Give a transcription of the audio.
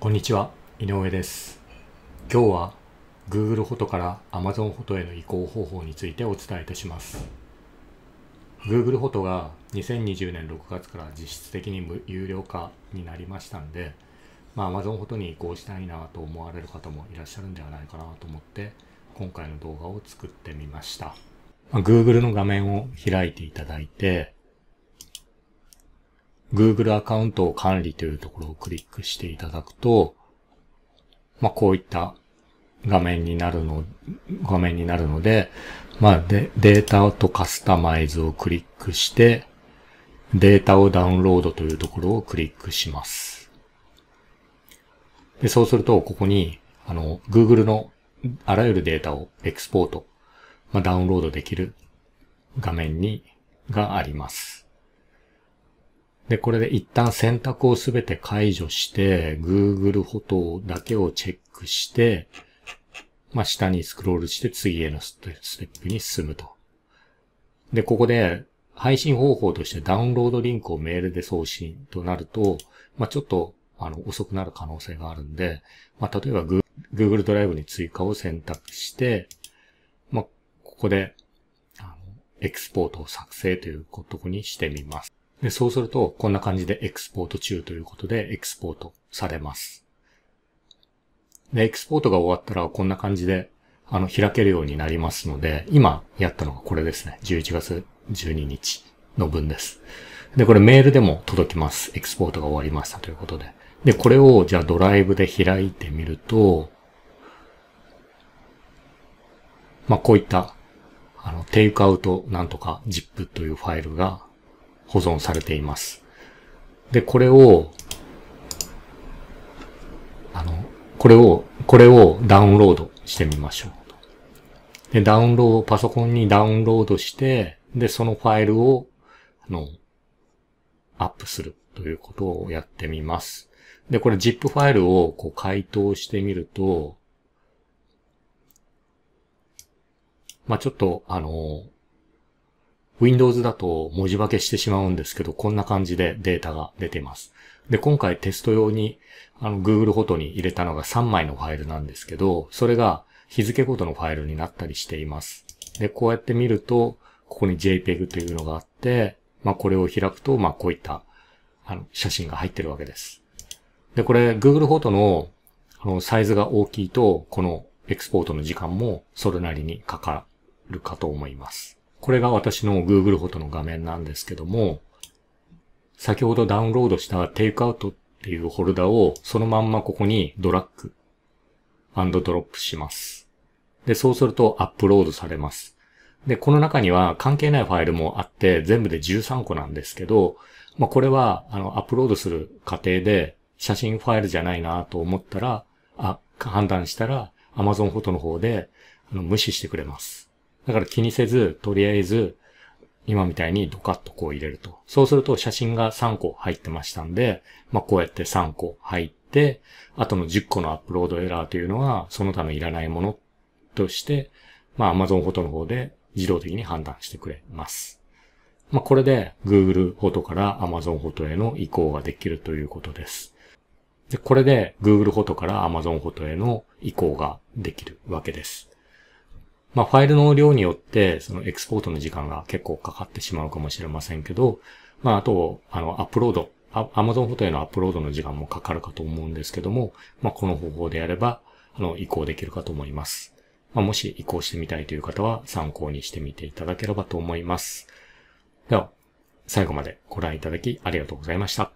こんにちは、井上です。今日は Google フォトから Amazon フォトへの移行方法についてお伝えいたします。Google フォトが2020年6月から実質的に有料化になりましたんで、まあ、Amazon フォトに移行したいなと思われる方もいらっしゃるんではないかなと思って、今回の動画を作ってみました。まあ、Google の画面を開いていただいて、Google アカウントを管理というところをクリックしていただくと、まあ、こういった画面になるの、画面になるので、まあ、で、データとカスタマイズをクリックして、データをダウンロードというところをクリックします。で、そうすると、ここに、あの、Google のあらゆるデータをエクスポート、まあ、ダウンロードできる画面に、があります。で、これで一旦選択をすべて解除して、Google フォトだけをチェックして、まあ、下にスクロールして次へのステップに進むと。で、ここで配信方法としてダウンロードリンクをメールで送信となると、まあ、ちょっと、あの、遅くなる可能性があるんで、まあ、例えば Google ドライブに追加を選択して、まあ、ここで、あの、エクスポートを作成というとこにしてみます。で、そうすると、こんな感じでエクスポート中ということで、エクスポートされます。で、エクスポートが終わったら、こんな感じで、あの、開けるようになりますので、今やったのがこれですね。11月12日の分です。で、これメールでも届きます。エクスポートが終わりましたということで。で、これを、じゃあドライブで開いてみると、まあ、こういった、あの、テイクアウトなんとか ZIP というファイルが保存されています。で、これを、あの、これを、これをダウンロードしてみましょう。で、ダウンロード、パソコンにダウンロードして、で、そのファイルを、あの、アップするということをやってみます。で、これ ZIP ファイルをこう解凍してみると、まあ、ちょっと、あの、Windows だと文字化けしてしまうんですけど、こんな感じでデータが出てます。で、今回テスト用に、あの、Google フォトに入れたのが3枚のファイルなんですけど、それが日付ごとのファイルになったりしています。で、こうやって見ると、ここに JPEG というのがあって、まあ、これを開くと、まあ、こういった、あの、写真が入ってるわけです。で、これ、Google フォトの、あの、サイズが大きいと、このエクスポートの時間もそれなりにかかるかと思います。これが私の Google フォトの画面なんですけども、先ほどダウンロードしたテイクアウトっていうホルダをそのまんまここにドラッグアンドロップします。で、そうするとアップロードされます。で、この中には関係ないファイルもあって、全部で13個なんですけど、まあ、これは、あの、アップロードする過程で、写真ファイルじゃないなと思ったら、あ、判断したら、Amazon フォトの方で、あの、無視してくれます。だから気にせず、とりあえず、今みたいにドカッとこう入れると。そうすると写真が3個入ってましたんで、まあこうやって3個入って、あとの10個のアップロードエラーというのは、その他のいらないものとして、まあ Amazon フォトの方で自動的に判断してくれます。まあこれで Google フォトから Amazon フォトへの移行ができるということです。で、これで Google フォトから Amazon フォトへの移行ができるわけです。まあ、ファイルの量によって、そのエクスポートの時間が結構かかってしまうかもしれませんけど、まあ、あと、あの、アップロード、Amazon フォトへのアップロードの時間もかかるかと思うんですけども、まあ、この方法でやれば、あの、移行できるかと思います。まあ、もし移行してみたいという方は参考にしてみていただければと思います。では、最後までご覧いただきありがとうございました。